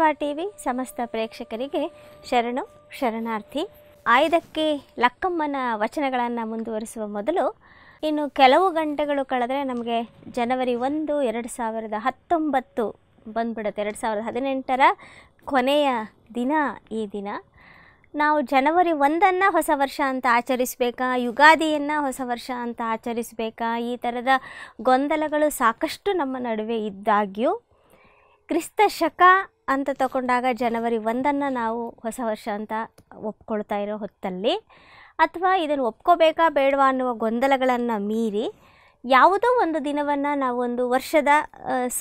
Basava TV ಸಮಸ್ತ ಪ್ರೇಕ್ಷಕರಿಗೆ ಶರಣು ಶರಣಾರ್ಥಿ ಆಯ್ದಕ್ಕೆ ಲಕ್ಕಮ್ಮನ ವಚನಗಳನ್ನು ಮುಂದುವರಿಸುವ ಮೊದಲು ಇನ್ನು ಕೆಲವು ಗಂಟೆಗಳು ಕಳೆದರೆ ನಮಗೆ ಜನವರಿ ಒಂದು ಎರಡು ಸಾವಿರದ ಹತ್ತೊಂಬತ್ತು ಬಂದ್ಬಿಡುತ್ತೆ ಎರಡು ಸಾವಿರದ ಹದಿನೆಂಟರ ಕೊನೆಯ ದಿನ ಈ ದಿನ ನಾವು ಜನವರಿ ಒಂದನ್ನು ಹೊಸ ವರ್ಷ ಅಂತ ಆಚರಿಸಬೇಕಾ ಯುಗಾದಿಯನ್ನು ಹೊಸ ವರ್ಷ ಅಂತ ಆಚರಿಸಬೇಕಾ ಈ ಥರದ ಗೊಂದಲಗಳು ಸಾಕಷ್ಟು ನಮ್ಮ ನಡುವೆ ಇದ್ದಾಗ್ಯೂ ಕ್ರಿಸ್ತ ಶಕ ಅಂತ ತಗೊಂಡಾಗ ಜನವರಿ ಒಂದನ್ನು ನಾವು ಹೊಸ ವರ್ಷ ಅಂತ ಒಪ್ಕೊಳ್ತಾ ಇರೋ ಹೊತ್ತಲ್ಲಿ ಅಥವಾ ಇದನ್ನು ಒಪ್ಕೋಬೇಕಾ ಬೇಡವಾ ಅನ್ನುವ ಗೊಂದಲಗಳನ್ನು ಮೀರಿ ಯಾವುದೋ ಒಂದು ದಿನವನ್ನು ನಾವು ಒಂದು ವರ್ಷದ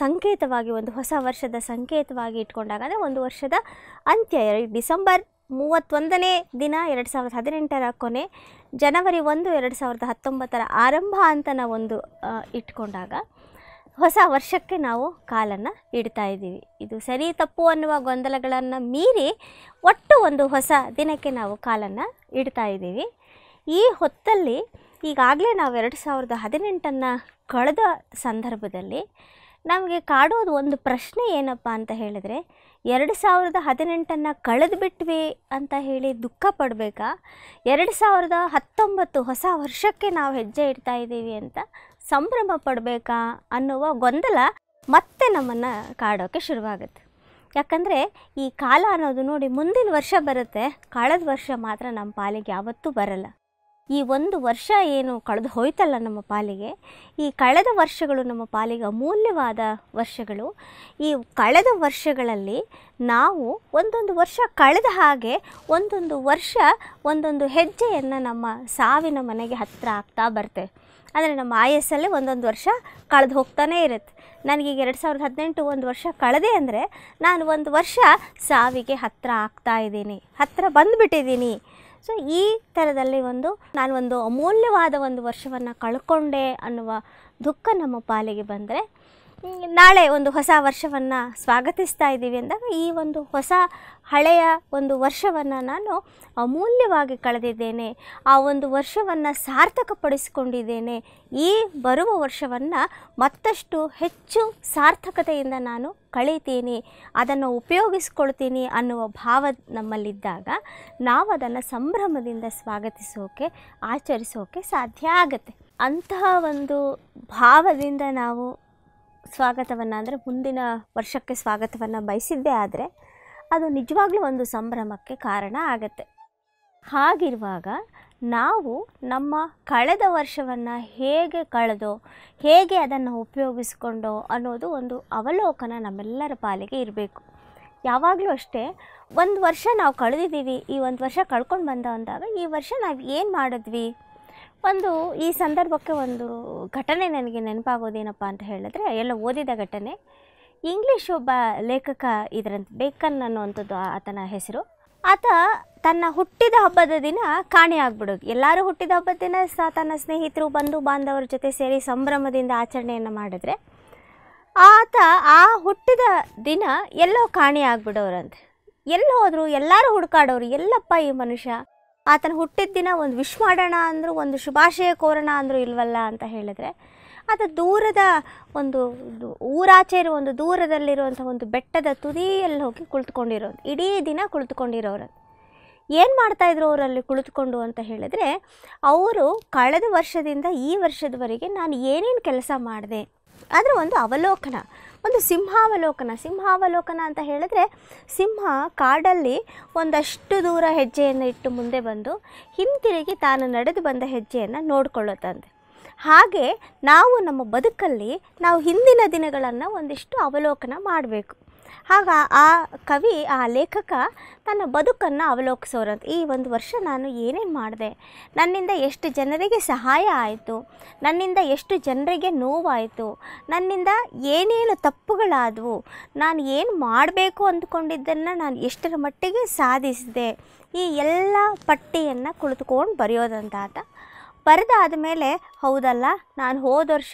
ಸಂಕೇತವಾಗಿ ಒಂದು ಹೊಸ ವರ್ಷದ ಸಂಕೇತವಾಗಿ ಇಟ್ಕೊಂಡಾಗ ಅಂದರೆ ಒಂದು ವರ್ಷದ ಅಂತ್ಯ ಡಿಸೆಂಬರ್ ಮೂವತ್ತೊಂದನೇ ದಿನ ಎರಡು ಸಾವಿರದ ಹದಿನೆಂಟರ ಕೊನೆ ಜನವರಿ ಒಂದು ಎರಡು ಸಾವಿರದ ಹತ್ತೊಂಬತ್ತರ ಆರಂಭ ಅಂತ ನಾವೊಂದು ಇಟ್ಕೊಂಡಾಗ ಹೊಸ ವರ್ಷಕ್ಕೆ ನಾವು ಕಾಲನ್ನು ಇಡ್ತಾ ಇದ್ದೀವಿ ಇದು ಸರಿ ತಪ್ಪು ಅನ್ನುವ ಗೊಂದಲಗಳನ್ನು ಮೀರಿ ಒಟ್ಟು ಒಂದು ಹೊಸ ದಿನಕ್ಕೆ ನಾವು ಕಾಲನ್ನು ಇಡ್ತಾ ಇದ್ದೀವಿ ಈ ಹೊತ್ತಲ್ಲಿ ಈಗಾಗಲೇ ನಾವು ಎರಡು ಸಾವಿರದ ಹದಿನೆಂಟನ್ನು ಕಳೆದ ಸಂದರ್ಭದಲ್ಲಿ ನಮಗೆ ಕಾಡೋದು ಒಂದು ಪ್ರಶ್ನೆ ಏನಪ್ಪ ಅಂತ ಹೇಳಿದರೆ ಎರಡು ಸಾವಿರದ ಹದಿನೆಂಟನ್ನು ಕಳೆದು ಬಿಟ್ವಿ ಅಂತ ಹೇಳಿ ದುಃಖ ಪಡಬೇಕಾ ಎರಡು ಸಾವಿರದ ಹತ್ತೊಂಬತ್ತು ಹೊಸ ವರ್ಷಕ್ಕೆ ನಾವು ಹೆಜ್ಜೆ ಇಡ್ತಾ ಇದ್ದೀವಿ ಅಂತ ಸಂಭ್ರಮ ಪಡಬೇಕಾ ಅನ್ನುವ ಗೊಂದಲ ಮತ್ತೆ ನಮ್ಮನ್ನು ಕಾಡೋಕ್ಕೆ ಶುರುವಾಗುತ್ತೆ ಯಾಕಂದರೆ ಈ ಕಾಲ ಅನ್ನೋದು ನೋಡಿ ಮುಂದಿನ ವರ್ಷ ಬರುತ್ತೆ ಕಳೆದ ವರ್ಷ ಮಾತ್ರ ನಮ್ಮ ಪಾಲಿಗೆ ಯಾವತ್ತೂ ಬರಲ್ಲ ಈ ಒಂದು ವರ್ಷ ಏನು ಕಳೆದು ಹೋಯ್ತಲ್ಲ ನಮ್ಮ ಪಾಲಿಗೆ ಈ ಕಳೆದ ವರ್ಷಗಳು ನಮ್ಮ ಪಾಲಿಗೆ ಅಮೂಲ್ಯವಾದ ವರ್ಷಗಳು ಈ ಕಳೆದ ವರ್ಷಗಳಲ್ಲಿ ನಾವು ಒಂದೊಂದು ವರ್ಷ ಕಳೆದ ಹಾಗೆ ಒಂದೊಂದು ವರ್ಷ ಒಂದೊಂದು ಹೆಜ್ಜೆಯನ್ನು ನಮ್ಮ ಸಾವಿನ ಮನೆಗೆ ಹತ್ತಿರ ಆಗ್ತಾ ಬರ್ತೇವೆ ಅಂದರೆ ನಮ್ಮ ಆಯಸ್ಸಲ್ಲೇ ಒಂದೊಂದು ವರ್ಷ ಕಳೆದು ಹೋಗ್ತಾನೇ ಇರುತ್ತೆ ನನಗೀಗ ಎರಡು ಸಾವಿರದ ಹದಿನೆಂಟು ಒಂದು ವರ್ಷ ಕಳೆದೆ ಅಂದರೆ ನಾನು ಒಂದು ವರ್ಷ ಸಾವಿಗೆ ಹತ್ತಿರ ಆಗ್ತಾ ಇದ್ದೀನಿ ಹತ್ತಿರ ಬಂದುಬಿಟ್ಟಿದ್ದೀನಿ ಸೊ ಈ ಥರದಲ್ಲಿ ಒಂದು ನಾನು ಒಂದು ಅಮೂಲ್ಯವಾದ ಒಂದು ವರ್ಷವನ್ನು ಕಳ್ಕೊಂಡೆ ಅನ್ನುವ ದುಃಖ ನಮ್ಮ ಪಾಲಿಗೆ ಬಂದರೆ ನಾಳೆ ಒಂದು ಹೊಸ ವರ್ಷವನ್ನು ಸ್ವಾಗತಿಸ್ತಾ ಇದ್ದೀವಿ ಅಂದಾಗ ಈ ಒಂದು ಹೊಸ ಹಳೆಯ ಒಂದು ವರ್ಷವನ್ನು ನಾನು ಅಮೂಲ್ಯವಾಗಿ ಕಳೆದಿದ್ದೇನೆ ಆ ಒಂದು ವರ್ಷವನ್ನು ಸಾರ್ಥಕಪಡಿಸಿಕೊಂಡಿದ್ದೇನೆ ಈ ಬರುವ ವರ್ಷವನ್ನು ಮತ್ತಷ್ಟು ಹೆಚ್ಚು ಸಾರ್ಥಕತೆಯಿಂದ ನಾನು ಕಳೀತೀನಿ ಅದನ್ನು ಉಪಯೋಗಿಸ್ಕೊಳ್ತೀನಿ ಅನ್ನುವ ಭಾವ ನಮ್ಮಲ್ಲಿದ್ದಾಗ ನಾವು ಅದನ್ನು ಸಂಭ್ರಮದಿಂದ ಸ್ವಾಗತಿಸೋಕೆ ಆಚರಿಸೋಕೆ ಸಾಧ್ಯ ಆಗುತ್ತೆ ಅಂತಹ ಒಂದು ಭಾವದಿಂದ ನಾವು ಸ್ವಾಗತವನ್ನು ಅಂದರೆ ಮುಂದಿನ ವರ್ಷಕ್ಕೆ ಸ್ವಾಗತವನ್ನು ಬಯಸಿದ್ದೇ ಆದರೆ ಅದು ನಿಜವಾಗ್ಲೂ ಒಂದು ಸಂಭ್ರಮಕ್ಕೆ ಕಾರಣ ಆಗತ್ತೆ ಹಾಗಿರುವಾಗ ನಾವು ನಮ್ಮ ಕಳೆದ ವರ್ಷವನ್ನು ಹೇಗೆ ಕಳೆದೋ ಹೇಗೆ ಅದನ್ನು ಉಪಯೋಗಿಸ್ಕೊಂಡೋ ಅನ್ನೋದು ಒಂದು ಅವಲೋಕನ ನಮ್ಮೆಲ್ಲರ ಪಾಲಿಗೆ ಇರಬೇಕು ಯಾವಾಗಲೂ ಅಷ್ಟೇ ಒಂದು ವರ್ಷ ನಾವು ಕಳೆದಿದ್ದೀವಿ ಈ ಒಂದು ವರ್ಷ ಕಳ್ಕೊಂಡು ಬಂದ ಅಂದಾಗ ಈ ವರ್ಷ ನಾವು ಏನು ಮಾಡಿದ್ವಿ ಒಂದು ಈ ಸಂದರ್ಭಕ್ಕೆ ಒಂದು ಘಟನೆ ನನಗೆ ನೆನಪಾಗೋದೇನಪ್ಪ ಅಂತ ಹೇಳಿದ್ರೆ ಎಲ್ಲ ಓದಿದ ಘಟನೆ ಇಂಗ್ಲಿಷ್ ಒಬ್ಬ ಲೇಖಕ ಇದರಂತೆ ಬೇಕನ್ ಅನ್ನುವಂಥದ್ದು ಆತನ ಹೆಸರು ಆತ ತನ್ನ ಹುಟ್ಟಿದ ಹಬ್ಬದ ದಿನ ಆಗ್ಬಿಡೋದು ಎಲ್ಲರೂ ಹುಟ್ಟಿದ ಹಬ್ಬದ ದಿನ ಸಹ ತನ್ನ ಸ್ನೇಹಿತರು ಬಂಧು ಬಾಂಧವರ ಜೊತೆ ಸೇರಿ ಸಂಭ್ರಮದಿಂದ ಆಚರಣೆಯನ್ನು ಮಾಡಿದ್ರೆ ಆತ ಆ ಹುಟ್ಟಿದ ದಿನ ಎಲ್ಲೋ ಆಗ್ಬಿಡೋರಂತೆ ಎಲ್ಲಿ ಹೋದರು ಎಲ್ಲರೂ ಹುಡುಕಾಡೋರು ಎಲ್ಲಪ್ಪ ಈ ಮನುಷ್ಯ ಆತನ ಹುಟ್ಟಿದ ದಿನ ಒಂದು ವಿಶ್ ಮಾಡೋಣ ಅಂದರು ಒಂದು ಶುಭಾಶಯ ಕೋರೋಣ ಅಂದರು ಇಲ್ವಲ್ಲ ಅಂತ ಹೇಳಿದ್ರೆ ಅದು ದೂರದ ಒಂದು ಊರಾಚೆ ಇರುವ ಒಂದು ದೂರದಲ್ಲಿರುವಂಥ ಒಂದು ಬೆಟ್ಟದ ತುದಿಯಲ್ಲಿ ಹೋಗಿ ಕುಳಿತುಕೊಂಡಿರೋದು ಇಡೀ ದಿನ ಕುಳಿತುಕೊಂಡಿರೋರು ಏನು ಮಾಡ್ತಾಯಿದ್ರು ಅವರಲ್ಲಿ ಕುಳಿತುಕೊಂಡು ಅಂತ ಹೇಳಿದ್ರೆ ಅವರು ಕಳೆದ ವರ್ಷದಿಂದ ಈ ವರ್ಷದವರೆಗೆ ನಾನು ಏನೇನು ಕೆಲಸ ಮಾಡಿದೆ ಅದರ ಒಂದು ಅವಲೋಕನ ಒಂದು ಸಿಂಹಾವಲೋಕನ ಸಿಂಹಾವಲೋಕನ ಅಂತ ಹೇಳಿದ್ರೆ ಸಿಂಹ ಕಾಡಲ್ಲಿ ಒಂದಷ್ಟು ದೂರ ಹೆಜ್ಜೆಯನ್ನು ಇಟ್ಟು ಮುಂದೆ ಬಂದು ಹಿಂತಿರುಗಿ ತಾನು ನಡೆದು ಬಂದ ಹೆಜ್ಜೆಯನ್ನು ತಂದೆ ಹಾಗೆ ನಾವು ನಮ್ಮ ಬದುಕಲ್ಲಿ ನಾವು ಹಿಂದಿನ ದಿನಗಳನ್ನು ಒಂದಿಷ್ಟು ಅವಲೋಕನ ಮಾಡಬೇಕು ಆಗ ಆ ಕವಿ ಆ ಲೇಖಕ ತನ್ನ ಬದುಕನ್ನು ಅವಲೋಕಿಸೋರಂತ ಈ ಒಂದು ವರ್ಷ ನಾನು ಏನೇನು ಮಾಡಿದೆ ನನ್ನಿಂದ ಎಷ್ಟು ಜನರಿಗೆ ಸಹಾಯ ಆಯಿತು ನನ್ನಿಂದ ಎಷ್ಟು ಜನರಿಗೆ ನೋವಾಯಿತು ನನ್ನಿಂದ ಏನೇನು ತಪ್ಪುಗಳಾದವು ನಾನು ಏನು ಮಾಡಬೇಕು ಅಂದ್ಕೊಂಡಿದ್ದನ್ನು ನಾನು ಎಷ್ಟರ ಮಟ್ಟಿಗೆ ಸಾಧಿಸಿದೆ ಈ ಎಲ್ಲ ಪಟ್ಟಿಯನ್ನು ಕುಳಿತುಕೊಂಡು ಬರೆಯೋದಂತ ಬರೆದಾದ ಮೇಲೆ ಹೌದಲ್ಲ ನಾನು ಹೋದ ವರ್ಷ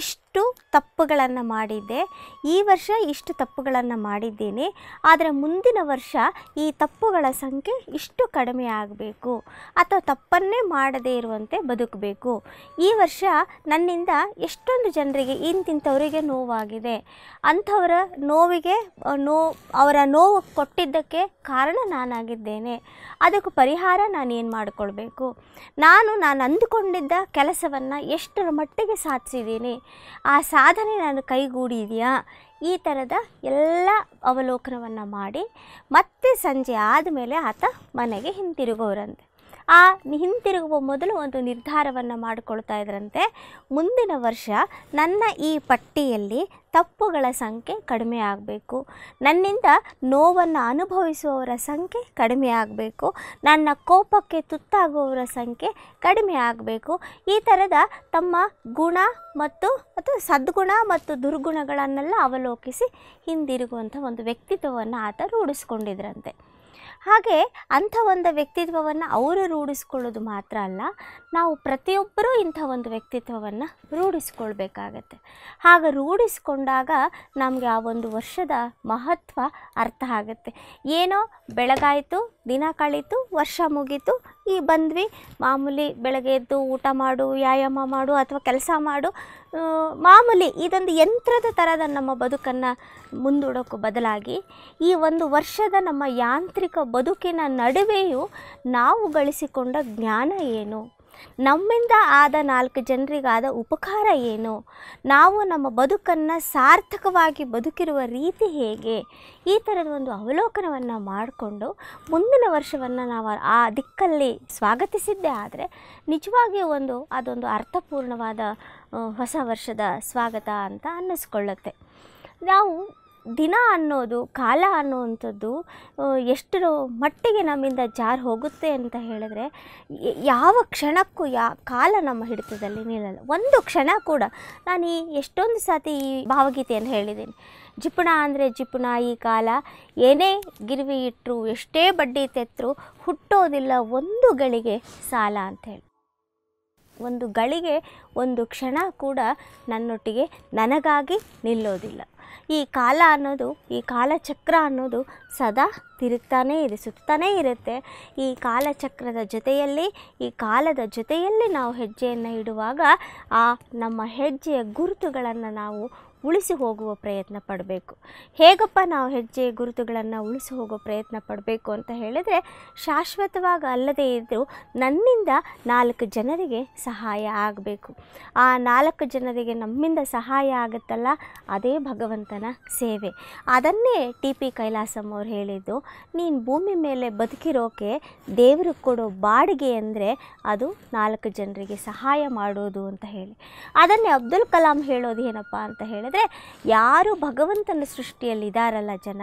ಇಷ್ಟು ತಪ್ಪುಗಳನ್ನು ಮಾಡಿದ್ದೆ ಈ ವರ್ಷ ಇಷ್ಟು ತಪ್ಪುಗಳನ್ನು ಮಾಡಿದ್ದೀನಿ ಆದರೆ ಮುಂದಿನ ವರ್ಷ ಈ ತಪ್ಪುಗಳ ಸಂಖ್ಯೆ ಇಷ್ಟು ಕಡಿಮೆ ಆಗಬೇಕು ಅಥವಾ ತಪ್ಪನ್ನೇ ಮಾಡದೇ ಇರುವಂತೆ ಬದುಕಬೇಕು ಈ ವರ್ಷ ನನ್ನಿಂದ ಎಷ್ಟೊಂದು ಜನರಿಗೆ ಇಂತಿಂಥವರಿಗೆ ನೋವಾಗಿದೆ ಅಂಥವರ ನೋವಿಗೆ ನೋ ಅವರ ನೋವು ಕೊಟ್ಟಿದ್ದಕ್ಕೆ ಕಾರಣ ನಾನಾಗಿದ್ದೇನೆ ಅದಕ್ಕೂ ಪರಿಹಾರ ನಾನೇನು ಮಾಡಿಕೊಳ್ಬೇಕು ನಾನು ನಾನು ಅಂದುಕೊಂಡಿದ್ದ ಕೆಲಸವನ್ನು ಎಷ್ಟರ ಮಟ್ಟಿಗೆ ಸಾಧಿಸಿದ್ದೀನಿ ಆ ಸಾಧನೆ ನಾನು ಕೈಗೂಡಿದೆಯಾ ಈ ಥರದ ಎಲ್ಲ ಅವಲೋಕನವನ್ನು ಮಾಡಿ ಮತ್ತೆ ಸಂಜೆ ಆದಮೇಲೆ ಆತ ಮನೆಗೆ ಹಿಂತಿರುಗೋರಂತೆ ಆ ಹಿಂತಿರುಗುವ ಮೊದಲು ಒಂದು ನಿರ್ಧಾರವನ್ನು ಮಾಡಿಕೊಳ್ತಾ ಇದ್ರಂತೆ ಮುಂದಿನ ವರ್ಷ ನನ್ನ ಈ ಪಟ್ಟಿಯಲ್ಲಿ ತಪ್ಪುಗಳ ಸಂಖ್ಯೆ ಕಡಿಮೆ ಆಗಬೇಕು ನನ್ನಿಂದ ನೋವನ್ನು ಅನುಭವಿಸುವವರ ಸಂಖ್ಯೆ ಕಡಿಮೆ ಆಗಬೇಕು ನನ್ನ ಕೋಪಕ್ಕೆ ತುತ್ತಾಗುವವರ ಸಂಖ್ಯೆ ಕಡಿಮೆ ಆಗಬೇಕು ಈ ಥರದ ತಮ್ಮ ಗುಣ ಮತ್ತು ಅಥವಾ ಸದ್ಗುಣ ಮತ್ತು ದುರ್ಗುಣಗಳನ್ನೆಲ್ಲ ಅವಲೋಕಿಸಿ ಹಿಂದಿರುಗುವಂಥ ಒಂದು ವ್ಯಕ್ತಿತ್ವವನ್ನು ಆತ ರೂಢಿಸ್ಕೊಂಡಿದ್ರಂತೆ ಹಾಗೆ ಅಂಥ ಒಂದು ವ್ಯಕ್ತಿತ್ವವನ್ನು ಅವರು ರೂಢಿಸ್ಕೊಳ್ಳೋದು ಮಾತ್ರ ಅಲ್ಲ ನಾವು ಪ್ರತಿಯೊಬ್ಬರೂ ಇಂಥ ಒಂದು ವ್ಯಕ್ತಿತ್ವವನ್ನು ರೂಢಿಸ್ಕೊಳ್ಬೇಕಾಗತ್ತೆ ಹಾಗೆ ರೂಢಿಸ್ಕೊಂಡಾಗ ನಮಗೆ ಆ ಒಂದು ವರ್ಷದ ಮಹತ್ವ ಅರ್ಥ ಆಗುತ್ತೆ ಏನೋ ಬೆಳಗಾಯಿತು ದಿನ ಕಳೀತು ವರ್ಷ ಮುಗೀತು ಈ ಬಂದ್ವಿ ಮಾಮೂಲಿ ಬೆಳಗ್ಗೆ ಎದ್ದು ಊಟ ಮಾಡು ವ್ಯಾಯಾಮ ಮಾಡು ಅಥವಾ ಕೆಲಸ ಮಾಡು ಮಾಮೂಲಿ ಇದೊಂದು ಯಂತ್ರದ ಥರದ ನಮ್ಮ ಬದುಕನ್ನು ಮುಂದೂಡೋಕ್ಕೂ ಬದಲಾಗಿ ಈ ಒಂದು ವರ್ಷದ ನಮ್ಮ ಯಾಂತ್ರಿಕ ಬದುಕಿನ ನಡುವೆಯೂ ನಾವು ಗಳಿಸಿಕೊಂಡ ಜ್ಞಾನ ಏನು ನಮ್ಮಿಂದ ಆದ ನಾಲ್ಕು ಜನರಿಗಾದ ಉಪಕಾರ ಏನು ನಾವು ನಮ್ಮ ಬದುಕನ್ನು ಸಾರ್ಥಕವಾಗಿ ಬದುಕಿರುವ ರೀತಿ ಹೇಗೆ ಈ ಥರದ ಒಂದು ಅವಲೋಕನವನ್ನು ಮಾಡಿಕೊಂಡು ಮುಂದಿನ ವರ್ಷವನ್ನು ನಾವು ಆ ದಿಕ್ಕಲ್ಲಿ ಸ್ವಾಗತಿಸಿದ್ದೇ ಆದರೆ ನಿಜವಾಗಿಯೂ ಒಂದು ಅದೊಂದು ಅರ್ಥಪೂರ್ಣವಾದ ಹೊಸ ವರ್ಷದ ಸ್ವಾಗತ ಅಂತ ಅನ್ನಿಸ್ಕೊಳ್ಳುತ್ತೆ ನಾವು ದಿನ ಅನ್ನೋದು ಕಾಲ ಅನ್ನೋವಂಥದ್ದು ಎಷ್ಟರ ಮಟ್ಟಿಗೆ ನಮ್ಮಿಂದ ಜಾರಿ ಹೋಗುತ್ತೆ ಅಂತ ಹೇಳಿದ್ರೆ ಯಾವ ಕ್ಷಣಕ್ಕೂ ಯಾ ಕಾಲ ನಮ್ಮ ಹಿಡಿತದಲ್ಲಿ ನಿಲ್ಲಲ್ಲ ಒಂದು ಕ್ಷಣ ಕೂಡ ನಾನು ಈ ಎಷ್ಟೊಂದು ಸಾತಿ ಈ ಭಾವಗೀತೆಯನ್ನು ಹೇಳಿದ್ದೀನಿ ಜಿಪುಣ ಅಂದರೆ ಜಿಪುಣ ಈ ಕಾಲ ಏನೇ ಗಿರ್ವಿ ಇಟ್ಟರು ಎಷ್ಟೇ ಬಡ್ಡಿ ತೆತ್ತರೂ ಹುಟ್ಟೋದಿಲ್ಲ ಒಂದು ಗಳಿಗೆ ಸಾಲ ಅಂತ ಹೇಳಿ ಒಂದು ಗಳಿಗೆ ಒಂದು ಕ್ಷಣ ಕೂಡ ನನ್ನೊಟ್ಟಿಗೆ ನನಗಾಗಿ ನಿಲ್ಲೋದಿಲ್ಲ ಈ ಕಾಲ ಅನ್ನೋದು ಈ ಕಾಲಚಕ್ರ ಅನ್ನೋದು ಸದಾ ತಿರುಗ್ತಾನೇ ಇದೆ ಸುತ್ತಾನೇ ಇರುತ್ತೆ ಈ ಕಾಲಚಕ್ರದ ಜೊತೆಯಲ್ಲಿ ಈ ಕಾಲದ ಜೊತೆಯಲ್ಲಿ ನಾವು ಹೆಜ್ಜೆಯನ್ನು ಇಡುವಾಗ ಆ ನಮ್ಮ ಹೆಜ್ಜೆಯ ಗುರುತುಗಳನ್ನು ನಾವು ಉಳಿಸಿ ಹೋಗುವ ಪ್ರಯತ್ನ ಪಡಬೇಕು ಹೇಗಪ್ಪ ನಾವು ಹೆಜ್ಜೆ ಗುರುತುಗಳನ್ನು ಉಳಿಸಿ ಹೋಗೋ ಪ್ರಯತ್ನ ಪಡಬೇಕು ಅಂತ ಹೇಳಿದರೆ ಶಾಶ್ವತವಾಗಿ ಅಲ್ಲದೇ ಇದ್ದರೂ ನನ್ನಿಂದ ನಾಲ್ಕು ಜನರಿಗೆ ಸಹಾಯ ಆಗಬೇಕು ಆ ನಾಲ್ಕು ಜನರಿಗೆ ನಮ್ಮಿಂದ ಸಹಾಯ ಆಗುತ್ತಲ್ಲ ಅದೇ ಭಗವಂತನ ಸೇವೆ ಅದನ್ನೇ ಟಿ ಪಿ ಕೈಲಾಸಂ ಅವ್ರು ಹೇಳಿದ್ದು ನೀನು ಭೂಮಿ ಮೇಲೆ ಬದುಕಿರೋಕೆ ದೇವರು ಕೊಡೋ ಬಾಡಿಗೆ ಅಂದರೆ ಅದು ನಾಲ್ಕು ಜನರಿಗೆ ಸಹಾಯ ಮಾಡೋದು ಅಂತ ಹೇಳಿ ಅದನ್ನೇ ಅಬ್ದುಲ್ ಕಲಾಂ ಹೇಳೋದು ಏನಪ್ಪ ಅಂತ ಹೇಳಿದ್ರೆ ಅಂದರೆ ಯಾರು ಭಗವಂತನ ಸೃಷ್ಟಿಯಲ್ಲಿ ಇದ್ದಾರಲ್ಲ ಜನ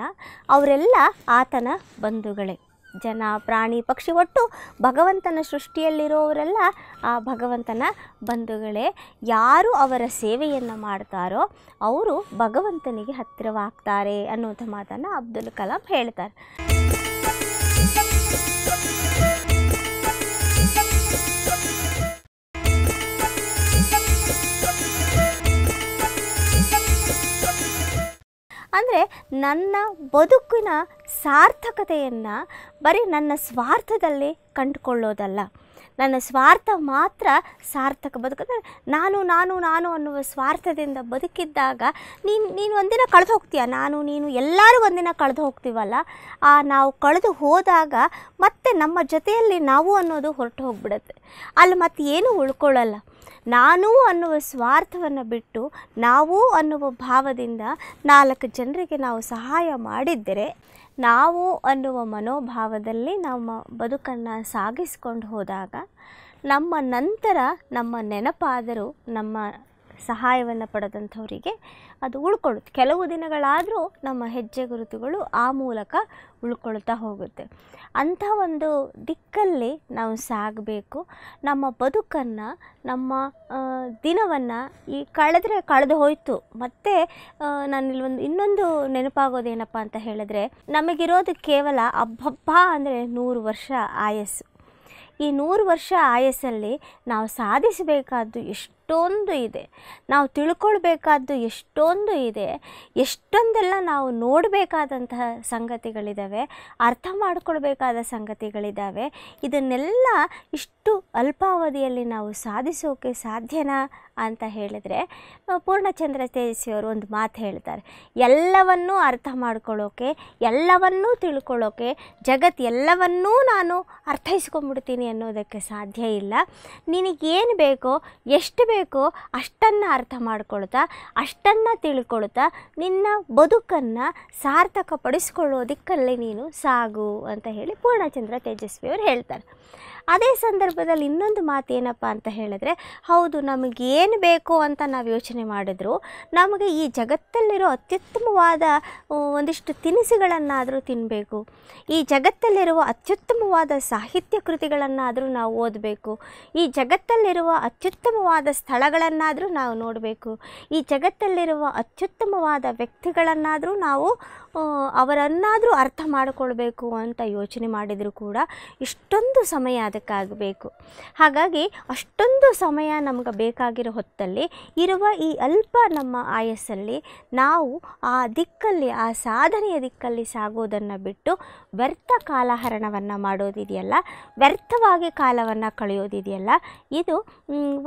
ಅವರೆಲ್ಲ ಆತನ ಬಂಧುಗಳೇ ಜನ ಪ್ರಾಣಿ ಪಕ್ಷಿ ಒಟ್ಟು ಭಗವಂತನ ಸೃಷ್ಟಿಯಲ್ಲಿರೋವರೆಲ್ಲ ಆ ಭಗವಂತನ ಬಂಧುಗಳೇ ಯಾರು ಅವರ ಸೇವೆಯನ್ನು ಮಾಡ್ತಾರೋ ಅವರು ಭಗವಂತನಿಗೆ ಹತ್ತಿರವಾಗ್ತಾರೆ ಅನ್ನುವಂಥ ಮಾತನ್ನು ಅಬ್ದುಲ್ ಕಲಾಂ ಹೇಳ್ತಾರೆ ಅಂದರೆ ನನ್ನ ಬದುಕಿನ ಸಾರ್ಥಕತೆಯನ್ನು ಬರೀ ನನ್ನ ಸ್ವಾರ್ಥದಲ್ಲಿ ಕಂಡುಕೊಳ್ಳೋದಲ್ಲ ನನ್ನ ಸ್ವಾರ್ಥ ಮಾತ್ರ ಸಾರ್ಥಕ ಬದುಕಿದ್ರೆ ನಾನು ನಾನು ನಾನು ಅನ್ನುವ ಸ್ವಾರ್ಥದಿಂದ ಬದುಕಿದ್ದಾಗ ನೀನು ನೀನು ಒಂದಿನ ಕಳೆದು ಹೋಗ್ತೀಯ ನಾನು ನೀನು ಎಲ್ಲರೂ ಒಂದಿನ ಕಳೆದು ಹೋಗ್ತೀವಲ್ಲ ಆ ನಾವು ಕಳೆದು ಹೋದಾಗ ಮತ್ತೆ ನಮ್ಮ ಜೊತೆಯಲ್ಲಿ ನಾವು ಅನ್ನೋದು ಹೊರಟು ಹೋಗ್ಬಿಡುತ್ತೆ ಅಲ್ಲಿ ಮತ್ತೆ ಏನೂ ಉಳ್ಕೊಳ್ಳಲ್ಲ ನಾನು ಅನ್ನುವ ಸ್ವಾರ್ಥವನ್ನು ಬಿಟ್ಟು ನಾವು ಅನ್ನುವ ಭಾವದಿಂದ ನಾಲ್ಕು ಜನರಿಗೆ ನಾವು ಸಹಾಯ ಮಾಡಿದ್ದರೆ ನಾವು ಅನ್ನುವ ಮನೋಭಾವದಲ್ಲಿ ನಮ್ಮ ಬದುಕನ್ನು ಸಾಗಿಸ್ಕೊಂಡು ಹೋದಾಗ ನಮ್ಮ ನಂತರ ನಮ್ಮ ನೆನಪಾದರೂ ನಮ್ಮ ಸಹಾಯವನ್ನು ಪಡೆದಂಥವರಿಗೆ ಅದು ಉಳ್ಕೊಳ್ಳುತ್ತೆ ಕೆಲವು ದಿನಗಳಾದರೂ ನಮ್ಮ ಹೆಜ್ಜೆ ಗುರುತುಗಳು ಆ ಮೂಲಕ ಉಳ್ಕೊಳ್ತಾ ಹೋಗುತ್ತೆ ಅಂಥ ಒಂದು ದಿಕ್ಕಲ್ಲಿ ನಾವು ಸಾಗಬೇಕು ನಮ್ಮ ಬದುಕನ್ನು ನಮ್ಮ ದಿನವನ್ನು ಈ ಕಳೆದ್ರೆ ಕಳೆದು ಹೋಯಿತು ಮತ್ತು ಒಂದು ಇನ್ನೊಂದು ನೆನಪಾಗೋದೇನಪ್ಪ ಅಂತ ಹೇಳಿದ್ರೆ ನಮಗಿರೋದು ಕೇವಲ ಹಬ್ಬಬ್ಬ ಅಂದರೆ ನೂರು ವರ್ಷ ಆಯಸ್ಸು ಈ ನೂರು ವರ್ಷ ಆಯಸ್ಸಲ್ಲಿ ನಾವು ಸಾಧಿಸಬೇಕಾದ್ದು ಎಷ್ಟು ಎಷ್ಟೊಂದು ಇದೆ ನಾವು ತಿಳ್ಕೊಳ್ಬೇಕಾದ್ದು ಎಷ್ಟೊಂದು ಇದೆ ಎಷ್ಟೊಂದೆಲ್ಲ ನಾವು ನೋಡಬೇಕಾದಂತಹ ಸಂಗತಿಗಳಿದ್ದಾವೆ ಅರ್ಥ ಮಾಡ್ಕೊಳ್ಬೇಕಾದ ಸಂಗತಿಗಳಿದ್ದಾವೆ ಇದನ್ನೆಲ್ಲ ಇಷ್ಟು ಅಲ್ಪಾವಧಿಯಲ್ಲಿ ನಾವು ಸಾಧಿಸೋಕೆ ಸಾಧ್ಯನಾ ಅಂತ ಹೇಳಿದರೆ ಪೂರ್ಣಚಂದ್ರ ತೇಜಸ್ವಿಯವರು ಒಂದು ಮಾತು ಹೇಳ್ತಾರೆ ಎಲ್ಲವನ್ನೂ ಅರ್ಥ ಮಾಡ್ಕೊಳ್ಳೋಕೆ ಎಲ್ಲವನ್ನೂ ತಿಳ್ಕೊಳ್ಳೋಕೆ ಜಗತ್ತು ಎಲ್ಲವನ್ನೂ ನಾನು ಅರ್ಥೈಸ್ಕೊಂಡ್ಬಿಡ್ತೀನಿ ಅನ್ನೋದಕ್ಕೆ ಸಾಧ್ಯ ಇಲ್ಲ ನಿನಗೇನು ಬೇಕೋ ಎಷ್ಟು ಬೇಕು ಬೇಕೋ ಅಷ್ಟನ್ನು ಅರ್ಥ ಮಾಡ್ಕೊಳ್ತಾ ಅಷ್ಟನ್ನು ತಿಳ್ಕೊಳ್ತಾ ನಿನ್ನ ಬದುಕನ್ನು ಪಡಿಸ್ಕೊಳ್ಳೋದಿಕ್ಕಲ್ಲೇ ನೀನು ಸಾಗು ಅಂತ ಹೇಳಿ ಪೂರ್ಣಚಂದ್ರ ತೇಜಸ್ವಿಯವರು ಹೇಳ್ತಾರೆ ಅದೇ ಸಂದರ್ಭದಲ್ಲಿ ಇನ್ನೊಂದು ಮಾತು ಏನಪ್ಪ ಅಂತ ಹೇಳಿದ್ರೆ ಹೌದು ನಮಗೆ ಏನು ಬೇಕು ಅಂತ ನಾವು ಯೋಚನೆ ಮಾಡಿದ್ರು ನಮಗೆ ಈ ಜಗತ್ತಲ್ಲಿರೋ ಅತ್ಯುತ್ತಮವಾದ ಒಂದಿಷ್ಟು ತಿನಿಸುಗಳನ್ನಾದರೂ ತಿನ್ನಬೇಕು ಈ ಜಗತ್ತಲ್ಲಿರುವ ಅತ್ಯುತ್ತಮವಾದ ಸಾಹಿತ್ಯ ಕೃತಿಗಳನ್ನಾದರೂ ನಾವು ಓದಬೇಕು ಈ ಜಗತ್ತಲ್ಲಿರುವ ಅತ್ಯುತ್ತಮವಾದ ಸ್ಥಳಗಳನ್ನಾದರೂ ನಾವು ನೋಡಬೇಕು ಈ ಜಗತ್ತಲ್ಲಿರುವ ಅತ್ಯುತ್ತಮವಾದ ವ್ಯಕ್ತಿಗಳನ್ನಾದರೂ ನಾವು ಅವರನ್ನಾದರೂ ಅರ್ಥ ಮಾಡಿಕೊಳ್ಬೇಕು ಅಂತ ಯೋಚನೆ ಮಾಡಿದರೂ ಕೂಡ ಇಷ್ಟೊಂದು ಸಮಯ ಅದಕ್ಕಾಗಬೇಕು ಹಾಗಾಗಿ ಅಷ್ಟೊಂದು ಸಮಯ ನಮಗೆ ಬೇಕಾಗಿರೋ ಹೊತ್ತಲ್ಲಿ ಇರುವ ಈ ಅಲ್ಪ ನಮ್ಮ ಆಯಸ್ಸಲ್ಲಿ ನಾವು ಆ ದಿಕ್ಕಲ್ಲಿ ಆ ಸಾಧನೆಯ ದಿಕ್ಕಲ್ಲಿ ಸಾಗೋದನ್ನು ಬಿಟ್ಟು ವ್ಯರ್ಥ ಕಾಲಹರಣವನ್ನು ಮಾಡೋದಿದೆಯಲ್ಲ ವ್ಯರ್ಥವಾಗಿ ಕಾಲವನ್ನು ಕಳೆಯೋದಿದೆಯಲ್ಲ ಇದು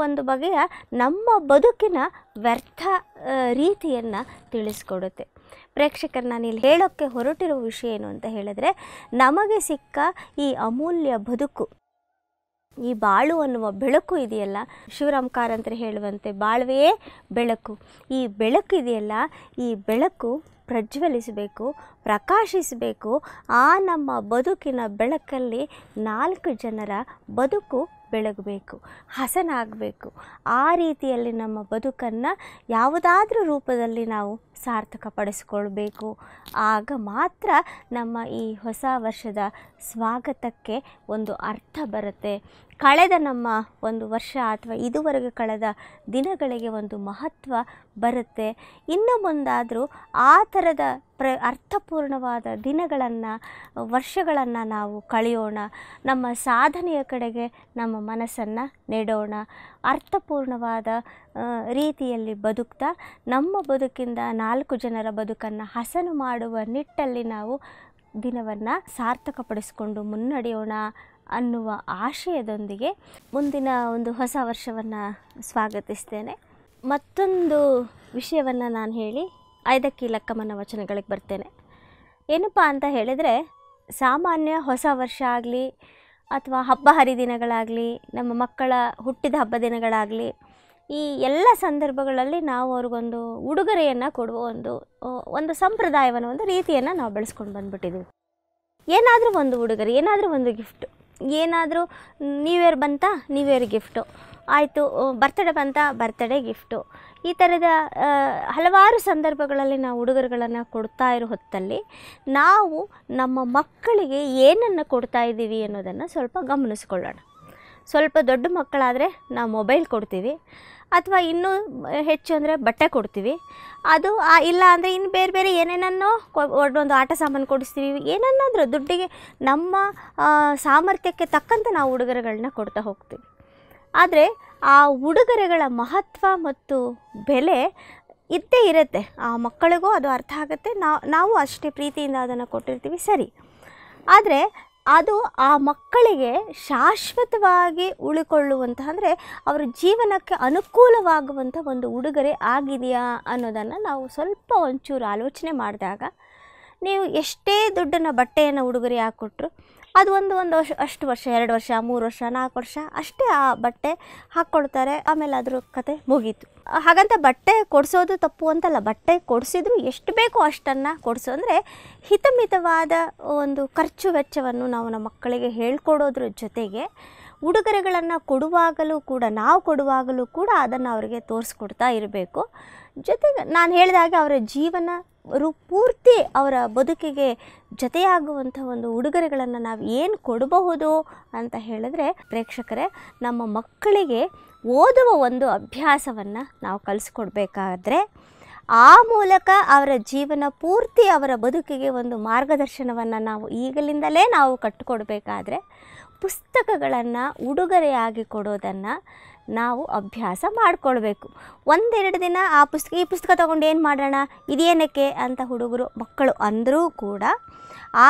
ಒಂದು ಬಗೆಯ ನಮ್ಮ ಬದುಕಿನ ವ್ಯರ್ಥ ರೀತಿಯನ್ನು ತಿಳಿಸ್ಕೊಡುತ್ತೆ ಪ್ರೇಕ್ಷಕರು ನಾನು ಇಲ್ಲಿ ಹೇಳೋಕ್ಕೆ ಹೊರಟಿರುವ ವಿಷಯ ಏನು ಅಂತ ಹೇಳಿದ್ರೆ ನಮಗೆ ಸಿಕ್ಕ ಈ ಅಮೂಲ್ಯ ಬದುಕು ಈ ಬಾಳು ಅನ್ನುವ ಬೆಳಕು ಇದೆಯಲ್ಲ ಶಿವರಾಮ್ ಕಾರಂತರು ಹೇಳುವಂತೆ ಬಾಳುವೆಯೇ ಬೆಳಕು ಈ ಬೆಳಕು ಇದೆಯಲ್ಲ ಈ ಬೆಳಕು ಪ್ರಜ್ವಲಿಸಬೇಕು ಪ್ರಕಾಶಿಸಬೇಕು ಆ ನಮ್ಮ ಬದುಕಿನ ಬೆಳಕಲ್ಲಿ ನಾಲ್ಕು ಜನರ ಬದುಕು ಬೆಳಗಬೇಕು ಹಸನಾಗಬೇಕು ಆ ರೀತಿಯಲ್ಲಿ ನಮ್ಮ ಬದುಕನ್ನು ಯಾವುದಾದ್ರೂ ರೂಪದಲ್ಲಿ ನಾವು ಸಾರ್ಥಕ ಪಡಿಸಿಕೊಳ್ಬೇಕು ಆಗ ಮಾತ್ರ ನಮ್ಮ ಈ ಹೊಸ ವರ್ಷದ ಸ್ವಾಗತಕ್ಕೆ ಒಂದು ಅರ್ಥ ಬರುತ್ತೆ ಕಳೆದ ನಮ್ಮ ಒಂದು ವರ್ಷ ಅಥವಾ ಇದುವರೆಗೆ ಕಳೆದ ದಿನಗಳಿಗೆ ಒಂದು ಮಹತ್ವ ಬರುತ್ತೆ ಇನ್ನು ಮುಂದಾದರೂ ಆ ಥರದ ಪ್ರ ಅರ್ಥಪೂರ್ಣವಾದ ದಿನಗಳನ್ನು ವರ್ಷಗಳನ್ನು ನಾವು ಕಳೆಯೋಣ ನಮ್ಮ ಸಾಧನೆಯ ಕಡೆಗೆ ನಮ್ಮ ಮನಸ್ಸನ್ನು ನೆಡೋಣ ಅರ್ಥಪೂರ್ಣವಾದ ರೀತಿಯಲ್ಲಿ ಬದುಕ್ತಾ ನಮ್ಮ ಬದುಕಿಂದ ನಾಲ್ಕು ಜನರ ಬದುಕನ್ನು ಹಸನು ಮಾಡುವ ನಿಟ್ಟಲ್ಲಿ ನಾವು ದಿನವನ್ನು ಸಾರ್ಥಕಪಡಿಸಿಕೊಂಡು ಮುನ್ನಡೆಯೋಣ ಅನ್ನುವ ಆಶಯದೊಂದಿಗೆ ಮುಂದಿನ ಒಂದು ಹೊಸ ವರ್ಷವನ್ನು ಸ್ವಾಗತಿಸ್ತೇನೆ ಮತ್ತೊಂದು ವಿಷಯವನ್ನು ನಾನು ಹೇಳಿ ಐದಕ್ಕಿ ಲಕ್ಕಮ್ಮನ ವಚನಗಳಿಗೆ ಬರ್ತೇನೆ ಏನಪ್ಪ ಅಂತ ಹೇಳಿದರೆ ಸಾಮಾನ್ಯ ಹೊಸ ವರ್ಷ ಆಗಲಿ ಅಥವಾ ಹಬ್ಬ ಹರಿದಿನಗಳಾಗಲಿ ನಮ್ಮ ಮಕ್ಕಳ ಹುಟ್ಟಿದ ಹಬ್ಬ ದಿನಗಳಾಗಲಿ ಈ ಎಲ್ಲ ಸಂದರ್ಭಗಳಲ್ಲಿ ನಾವು ಅವ್ರಿಗೊಂದು ಉಡುಗೊರೆಯನ್ನು ಕೊಡುವ ಒಂದು ಒಂದು ಸಂಪ್ರದಾಯವನ್ನು ಒಂದು ರೀತಿಯನ್ನು ನಾವು ಬೆಳೆಸ್ಕೊಂಡು ಬಂದ್ಬಿಟ್ಟಿದ್ದೀವಿ ಏನಾದರೂ ಒಂದು ಉಡುಗೊರೆ ಏನಾದರೂ ಒಂದು ಗಿಫ್ಟ್ ಏನಾದರೂ ನ್ಯೂ ಇಯರ್ ಬಂತಾ ನ್ಯೂ ಇಯರ್ ಗಿಫ್ಟು ಆಯಿತು ಬರ್ತಡೇ ಬಂತ ಬರ್ತಡೇ ಗಿಫ್ಟು ಈ ಥರದ ಹಲವಾರು ಸಂದರ್ಭಗಳಲ್ಲಿ ನಾವು ಉಡುಗೊರೆಗಳನ್ನು ಕೊಡ್ತಾ ಇರೋ ಹೊತ್ತಲ್ಲಿ ನಾವು ನಮ್ಮ ಮಕ್ಕಳಿಗೆ ಏನನ್ನು ಕೊಡ್ತಾ ಇದ್ದೀವಿ ಅನ್ನೋದನ್ನು ಸ್ವಲ್ಪ ಗಮನಿಸ್ಕೊಳ್ಳೋಣ ಸ್ವಲ್ಪ ದೊಡ್ಡ ಮಕ್ಕಳಾದರೆ ನಾವು ಮೊಬೈಲ್ ಕೊಡ್ತೀವಿ ಅಥವಾ ಇನ್ನೂ ಹೆಚ್ಚು ಅಂದರೆ ಬಟ್ಟೆ ಕೊಡ್ತೀವಿ ಅದು ಇಲ್ಲ ಅಂದರೆ ಇನ್ನು ಬೇರೆ ಬೇರೆ ಏನೇನನ್ನೋ ಒಂದು ಆಟ ಸಾಮಾನು ಕೊಡಿಸ್ತೀವಿ ಏನನ್ನಾದರೂ ದುಡ್ಡಿಗೆ ನಮ್ಮ ಸಾಮರ್ಥ್ಯಕ್ಕೆ ತಕ್ಕಂತೆ ನಾವು ಉಡುಗೊರೆಗಳನ್ನ ಕೊಡ್ತಾ ಹೋಗ್ತೀವಿ ಆದರೆ ಆ ಉಡುಗೊರೆಗಳ ಮಹತ್ವ ಮತ್ತು ಬೆಲೆ ಇದ್ದೇ ಇರುತ್ತೆ ಆ ಮಕ್ಕಳಿಗೂ ಅದು ಅರ್ಥ ಆಗುತ್ತೆ ನಾವು ನಾವು ಅಷ್ಟೇ ಪ್ರೀತಿಯಿಂದ ಅದನ್ನು ಕೊಟ್ಟಿರ್ತೀವಿ ಸರಿ ಆದರೆ ಅದು ಆ ಮಕ್ಕಳಿಗೆ ಶಾಶ್ವತವಾಗಿ ಉಳಿಕೊಳ್ಳುವಂತಹ ಅಂದರೆ ಅವರ ಜೀವನಕ್ಕೆ ಅನುಕೂಲವಾಗುವಂಥ ಒಂದು ಉಡುಗೊರೆ ಆಗಿದೆಯಾ ಅನ್ನೋದನ್ನು ನಾವು ಸ್ವಲ್ಪ ಒಂಚೂರು ಆಲೋಚನೆ ಮಾಡಿದಾಗ ನೀವು ಎಷ್ಟೇ ದುಡ್ಡನ್ನು ಬಟ್ಟೆಯನ್ನು ಉಡುಗೊರೆ ಹಾಕ್ಕೊಟ್ರು ಅದು ಒಂದು ಒಂದು ವರ್ಷ ಅಷ್ಟು ವರ್ಷ ಎರಡು ವರ್ಷ ಮೂರು ವರ್ಷ ನಾಲ್ಕು ವರ್ಷ ಅಷ್ಟೇ ಆ ಬಟ್ಟೆ ಹಾಕ್ಕೊಡ್ತಾರೆ ಆಮೇಲೆ ಅದ್ರ ಕತೆ ಮುಗೀತು ಹಾಗಂತ ಬಟ್ಟೆ ಕೊಡಿಸೋದು ತಪ್ಪು ಅಂತಲ್ಲ ಬಟ್ಟೆ ಕೊಡಿಸಿದ್ರು ಎಷ್ಟು ಬೇಕೋ ಅಷ್ಟನ್ನು ಕೊಡಿಸೋ ಅಂದರೆ ಹಿತಮಿತವಾದ ಒಂದು ಖರ್ಚು ವೆಚ್ಚವನ್ನು ನಾವು ನಮ್ಮ ಮಕ್ಕಳಿಗೆ ಹೇಳ್ಕೊಡೋದ್ರ ಜೊತೆಗೆ ಉಡುಗೊರೆಗಳನ್ನು ಕೊಡುವಾಗಲೂ ಕೂಡ ನಾವು ಕೊಡುವಾಗಲೂ ಕೂಡ ಅದನ್ನು ಅವರಿಗೆ ತೋರಿಸ್ಕೊಡ್ತಾ ಇರಬೇಕು ಜೊತೆಗೆ ನಾನು ಹೇಳಿದಾಗ ಅವರ ಜೀವನ ಅವರು ಪೂರ್ತಿ ಅವರ ಬದುಕಿಗೆ ಜೊತೆಯಾಗುವಂಥ ಒಂದು ಉಡುಗೊರೆಗಳನ್ನು ನಾವು ಏನು ಕೊಡಬಹುದು ಅಂತ ಹೇಳಿದ್ರೆ ಪ್ರೇಕ್ಷಕರೇ ನಮ್ಮ ಮಕ್ಕಳಿಗೆ ಓದುವ ಒಂದು ಅಭ್ಯಾಸವನ್ನು ನಾವು ಕಲಿಸ್ಕೊಡ್ಬೇಕಾದ್ರೆ ಆ ಮೂಲಕ ಅವರ ಜೀವನ ಪೂರ್ತಿ ಅವರ ಬದುಕಿಗೆ ಒಂದು ಮಾರ್ಗದರ್ಶನವನ್ನು ನಾವು ಈಗಲಿಂದಲೇ ನಾವು ಕಟ್ಟಿಕೊಡ್ಬೇಕಾದ್ರೆ ಪುಸ್ತಕಗಳನ್ನು ಉಡುಗೊರೆಯಾಗಿ ಕೊಡೋದನ್ನು ನಾವು ಅಭ್ಯಾಸ ಮಾಡಿಕೊಳ್ಬೇಕು ಒಂದೆರಡು ದಿನ ಆ ಪುಸ್ತಕ ಈ ಪುಸ್ತಕ ತೊಗೊಂಡು ಏನು ಮಾಡೋಣ ಇದೇನಕ್ಕೆ ಅಂತ ಹುಡುಗರು ಮಕ್ಕಳು ಅಂದರೂ ಕೂಡ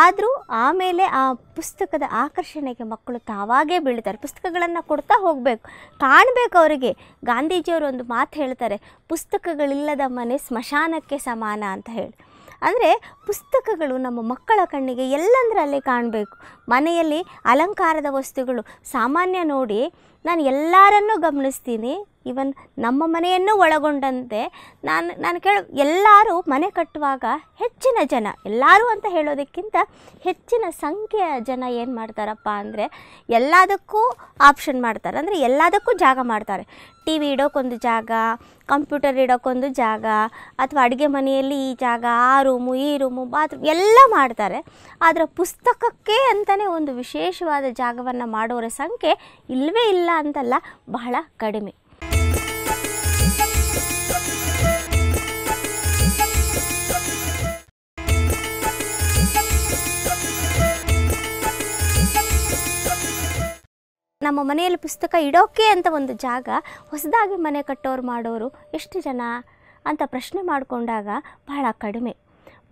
ಆದರೂ ಆಮೇಲೆ ಆ ಪುಸ್ತಕದ ಆಕರ್ಷಣೆಗೆ ಮಕ್ಕಳು ತಾವಾಗೇ ಬೀಳ್ತಾರೆ ಪುಸ್ತಕಗಳನ್ನು ಕೊಡ್ತಾ ಹೋಗಬೇಕು ಕಾಣಬೇಕು ಅವರಿಗೆ ಗಾಂಧೀಜಿಯವರು ಒಂದು ಮಾತು ಹೇಳ್ತಾರೆ ಪುಸ್ತಕಗಳಿಲ್ಲದ ಮನೆ ಸ್ಮಶಾನಕ್ಕೆ ಸಮಾನ ಅಂತ ಹೇಳಿ ಅಂದರೆ ಪುಸ್ತಕಗಳು ನಮ್ಮ ಮಕ್ಕಳ ಕಣ್ಣಿಗೆ ಎಲ್ಲಂದರಲ್ಲೇ ಕಾಣಬೇಕು ಮನೆಯಲ್ಲಿ ಅಲಂಕಾರದ ವಸ್ತುಗಳು ಸಾಮಾನ್ಯ ನೋಡಿ ನಾನು ಎಲ್ಲರನ್ನೂ ಗಮನಿಸ್ತೀನಿ ಇವನ್ ನಮ್ಮ ಮನೆಯನ್ನು ಒಳಗೊಂಡಂತೆ ನಾನು ನಾನು ಕೇಳ ಎಲ್ಲರೂ ಮನೆ ಕಟ್ಟುವಾಗ ಹೆಚ್ಚಿನ ಜನ ಎಲ್ಲರೂ ಅಂತ ಹೇಳೋದಕ್ಕಿಂತ ಹೆಚ್ಚಿನ ಸಂಖ್ಯೆಯ ಜನ ಏನು ಮಾಡ್ತಾರಪ್ಪ ಅಂದರೆ ಎಲ್ಲದಕ್ಕೂ ಆಪ್ಷನ್ ಮಾಡ್ತಾರೆ ಅಂದರೆ ಎಲ್ಲದಕ್ಕೂ ಜಾಗ ಮಾಡ್ತಾರೆ ಟಿ ವಿ ಇಡೋಕ್ಕೊಂದು ಜಾಗ ಕಂಪ್ಯೂಟರ್ ಇಡೋಕ್ಕೊಂದು ಜಾಗ ಅಥವಾ ಅಡುಗೆ ಮನೆಯಲ್ಲಿ ಈ ಜಾಗ ಆ ರೂಮು ಈ ರೂಮು ಬಾತ್ರೂಮ್ ಎಲ್ಲ ಮಾಡ್ತಾರೆ ಆದರೆ ಪುಸ್ತಕಕ್ಕೆ ಅಂತಲೇ ಒಂದು ವಿಶೇಷವಾದ ಜಾಗವನ್ನು ಮಾಡೋರ ಸಂಖ್ಯೆ ಇಲ್ಲವೇ ಇಲ್ಲ ಅಂತಲ್ಲ ಬಹಳ ಕಡಿಮೆ ನಮ್ಮ ಮನೆಯಲ್ಲಿ ಪುಸ್ತಕ ಇಡೋಕೆ ಅಂತ ಒಂದು ಜಾಗ ಹೊಸದಾಗಿ ಮನೆ ಕಟ್ಟೋರು ಮಾಡೋರು ಎಷ್ಟು ಜನ ಅಂತ ಪ್ರಶ್ನೆ ಮಾಡಿಕೊಂಡಾಗ ಬಹಳ ಕಡಿಮೆ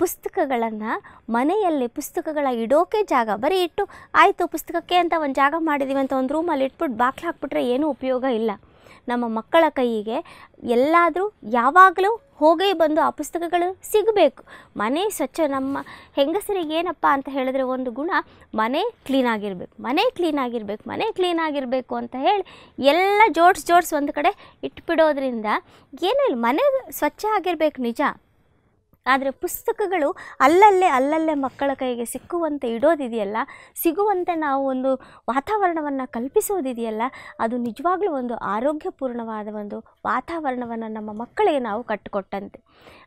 ಪುಸ್ತಕಗಳನ್ನು ಮನೆಯಲ್ಲಿ ಪುಸ್ತಕಗಳ ಇಡೋಕೆ ಜಾಗ ಬರೀ ಇಟ್ಟು ಆಯಿತು ಪುಸ್ತಕಕ್ಕೆ ಅಂತ ಒಂದು ಜಾಗ ಮಾಡಿದ್ದೀವಿ ಅಂತ ಒಂದು ರೂಮಲ್ಲಿ ಇಟ್ಬಿಟ್ಟು ಬಾಕ್ಲು ಹಾಕ್ಬಿಟ್ರೆ ಏನೂ ಉಪಯೋಗ ಇಲ್ಲ ನಮ್ಮ ಮಕ್ಕಳ ಕೈಯಿಗೆ ಎಲ್ಲಾದರೂ ಯಾವಾಗಲೂ ಹೋಗೇ ಬಂದು ಆ ಪುಸ್ತಕಗಳು ಸಿಗಬೇಕು ಮನೆ ಸ್ವಚ್ಛ ನಮ್ಮ ಹೆಂಗಸರಿಗೆ ಏನಪ್ಪ ಅಂತ ಹೇಳಿದ್ರೆ ಒಂದು ಗುಣ ಮನೆ ಕ್ಲೀನಾಗಿರಬೇಕು ಮನೆ ಕ್ಲೀನಾಗಿರಬೇಕು ಮನೆ ಕ್ಲೀನಾಗಿರಬೇಕು ಅಂತ ಹೇಳಿ ಎಲ್ಲ ಜೋಡ್ಸ್ ಜೋಡ್ಸ್ ಒಂದು ಕಡೆ ಇಟ್ಬಿಡೋದ್ರಿಂದ ಏನಿಲ್ಲ ಮನೆ ಸ್ವಚ್ಛ ಆಗಿರಬೇಕು ನಿಜ ಆದರೆ ಪುಸ್ತಕಗಳು ಅಲ್ಲಲ್ಲೇ ಅಲ್ಲಲ್ಲೇ ಮಕ್ಕಳ ಕೈಗೆ ಸಿಕ್ಕುವಂತೆ ಇಡೋದಿದೆಯಲ್ಲ ಸಿಗುವಂತೆ ನಾವು ಒಂದು ವಾತಾವರಣವನ್ನು ಕಲ್ಪಿಸೋದಿದೆಯಲ್ಲ ಅದು ನಿಜವಾಗ್ಲೂ ಒಂದು ಆರೋಗ್ಯಪೂರ್ಣವಾದ ಒಂದು ವಾತಾವರಣವನ್ನು ನಮ್ಮ ಮಕ್ಕಳಿಗೆ ನಾವು ಕಟ್ಟಿಕೊಟ್ಟಂತೆ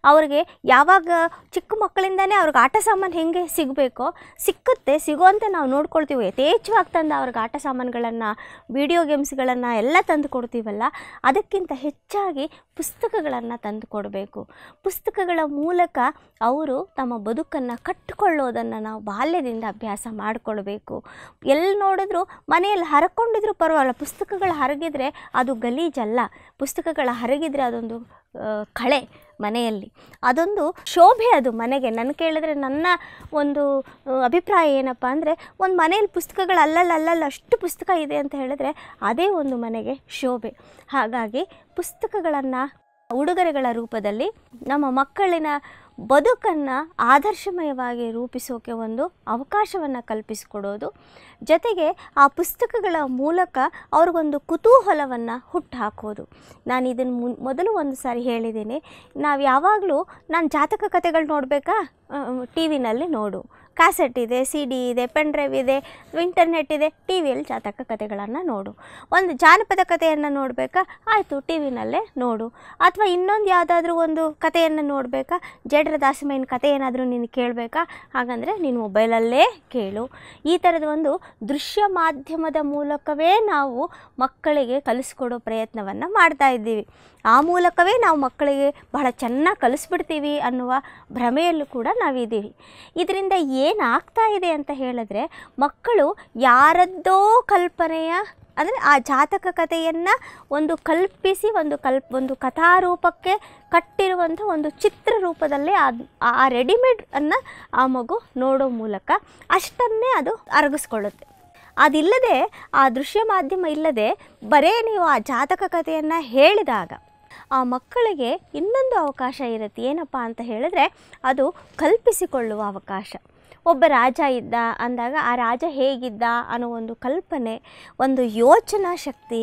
ಅವ್ರಿಗೆ ಯಾವಾಗ ಚಿಕ್ಕ ಮಕ್ಕಳಿಂದನೇ ಅವ್ರಿಗೆ ಆಟ ಸಾಮಾನು ಹೆಂಗೆ ಸಿಗಬೇಕೋ ಸಿಕ್ಕುತ್ತೆ ಸಿಗುವಂತೆ ನಾವು ನೋಡ್ಕೊಳ್ತೀವಿ ಯಥೇಚ್ಛವಾಗಿ ತಂದು ಅವ್ರಿಗೆ ಆಟ ಸಾಮಾನುಗಳನ್ನು ವಿಡಿಯೋ ಗೇಮ್ಸ್ಗಳನ್ನು ಎಲ್ಲ ತಂದು ಕೊಡ್ತೀವಲ್ಲ ಅದಕ್ಕಿಂತ ಹೆಚ್ಚಾಗಿ ಪುಸ್ತಕಗಳನ್ನು ತಂದು ಕೊಡಬೇಕು ಪುಸ್ತಕಗಳ ಮೂಲ ಮೂಲಕ ಅವರು ತಮ್ಮ ಬದುಕನ್ನು ಕಟ್ಟಿಕೊಳ್ಳೋದನ್ನು ನಾವು ಬಾಲ್ಯದಿಂದ ಅಭ್ಯಾಸ ಮಾಡಿಕೊಳ್ಬೇಕು ಎಲ್ಲಿ ನೋಡಿದ್ರು ಮನೆಯಲ್ಲಿ ಹರಕೊಂಡಿದ್ರು ಪರವಾಗಿಲ್ಲ ಪುಸ್ತಕಗಳು ಹರಗಿದರೆ ಅದು ಗಲೀಜಲ್ಲ ಪುಸ್ತಕಗಳು ಹರಗಿದರೆ ಅದೊಂದು ಕಳೆ ಮನೆಯಲ್ಲಿ ಅದೊಂದು ಶೋಭೆ ಅದು ಮನೆಗೆ ನನ್ನ ಕೇಳಿದ್ರೆ ನನ್ನ ಒಂದು ಅಭಿಪ್ರಾಯ ಏನಪ್ಪ ಅಂದರೆ ಒಂದು ಮನೆಯಲ್ಲಿ ಪುಸ್ತಕಗಳು ಅಲ್ಲಲ್ಲಿ ಅಷ್ಟು ಪುಸ್ತಕ ಇದೆ ಅಂತ ಹೇಳಿದ್ರೆ ಅದೇ ಒಂದು ಮನೆಗೆ ಶೋಭೆ ಹಾಗಾಗಿ ಪುಸ್ತಕಗಳನ್ನು ಉಡುಗೊರೆಗಳ ರೂಪದಲ್ಲಿ ನಮ್ಮ ಮಕ್ಕಳಿನ ಬದುಕನ್ನು ಆದರ್ಶಮಯವಾಗಿ ರೂಪಿಸೋಕೆ ಒಂದು ಅವಕಾಶವನ್ನು ಕಲ್ಪಿಸಿಕೊಡೋದು ಜೊತೆಗೆ ಆ ಪುಸ್ತಕಗಳ ಮೂಲಕ ಅವ್ರಿಗೊಂದು ಕುತೂಹಲವನ್ನು ಹುಟ್ಟುಹಾಕೋದು ನಾನು ಇದನ್ನು ಮು ಮೊದಲು ಒಂದು ಸಾರಿ ಹೇಳಿದ್ದೀನಿ ನಾವು ಯಾವಾಗಲೂ ನಾನು ಜಾತಕ ಕಥೆಗಳು ನೋಡಬೇಕಾ ಟಿ ವಿನಲ್ಲಿ ನೋಡು ಕ್ಯಾಸೆಟ್ ಇದೆ ಸಿ ಡಿ ಇದೆ ಪೆನ್ ಡ್ರೈವ್ ಇದೆ ಇಂಟರ್ನೆಟ್ ಇದೆ ಟಿ ವಿಯಲ್ಲಿ ಜಾತಕ ಕಥೆಗಳನ್ನು ನೋಡು ಒಂದು ಜಾನಪದ ಕಥೆಯನ್ನು ನೋಡಬೇಕಾ ಆಯಿತು ಟಿ ವಿನಲ್ಲೇ ನೋಡು ಅಥವಾ ಇನ್ನೊಂದು ಯಾವುದಾದ್ರೂ ಒಂದು ಕಥೆಯನ್ನು ನೋಡಬೇಕಾ ಜಡ್ರ ದಾಸಮೈನ ಕಥೆ ಏನಾದರೂ ನೀನು ಕೇಳಬೇಕಾ ಹಾಗಂದರೆ ನೀನು ಮೊಬೈಲಲ್ಲೇ ಕೇಳು ಈ ಥರದ ಒಂದು ದೃಶ್ಯ ಮಾಧ್ಯಮದ ಮೂಲಕವೇ ನಾವು ಮಕ್ಕಳಿಗೆ ಕಲಿಸ್ಕೊಡೋ ಪ್ರಯತ್ನವನ್ನು ಮಾಡ್ತಾ ಇದ್ದೀವಿ ಆ ಮೂಲಕವೇ ನಾವು ಮಕ್ಕಳಿಗೆ ಬಹಳ ಚೆನ್ನಾಗಿ ಕಲಿಸ್ಬಿಡ್ತೀವಿ ಅನ್ನುವ ಭ್ರಮೆಯಲ್ಲೂ ಕೂಡ ನಾವಿದ್ದೀವಿ ಇದರಿಂದ ಏನಾಗ್ತಾ ಇದೆ ಅಂತ ಹೇಳಿದ್ರೆ ಮಕ್ಕಳು ಯಾರದ್ದೋ ಕಲ್ಪನೆಯ ಅಂದರೆ ಆ ಜಾತಕ ಕಥೆಯನ್ನು ಒಂದು ಕಲ್ಪಿಸಿ ಒಂದು ಕಲ್ಪ್ ಒಂದು ಕಥಾರೂಪಕ್ಕೆ ಕಟ್ಟಿರುವಂಥ ಒಂದು ಚಿತ್ರ ರೂಪದಲ್ಲೇ ಆ ರೆಡಿಮೇಡ್ ಅನ್ನು ಆ ಮಗು ನೋಡೋ ಮೂಲಕ ಅಷ್ಟನ್ನೇ ಅದು ಅರಗಿಸ್ಕೊಳ್ಳುತ್ತೆ ಅದಿಲ್ಲದೆ ಆ ದೃಶ್ಯ ಮಾಧ್ಯಮ ಇಲ್ಲದೆ ಬರೇ ನೀವು ಆ ಜಾತಕ ಕಥೆಯನ್ನು ಹೇಳಿದಾಗ ಆ ಮಕ್ಕಳಿಗೆ ಇನ್ನೊಂದು ಅವಕಾಶ ಇರುತ್ತೆ ಏನಪ್ಪ ಅಂತ ಹೇಳಿದ್ರೆ ಅದು ಕಲ್ಪಿಸಿಕೊಳ್ಳುವ ಅವಕಾಶ ಒಬ್ಬ ರಾಜ ಇದ್ದ ಅಂದಾಗ ಆ ರಾಜ ಹೇಗಿದ್ದ ಅನ್ನೋ ಒಂದು ಕಲ್ಪನೆ ಒಂದು ಯೋಚನಾ ಶಕ್ತಿ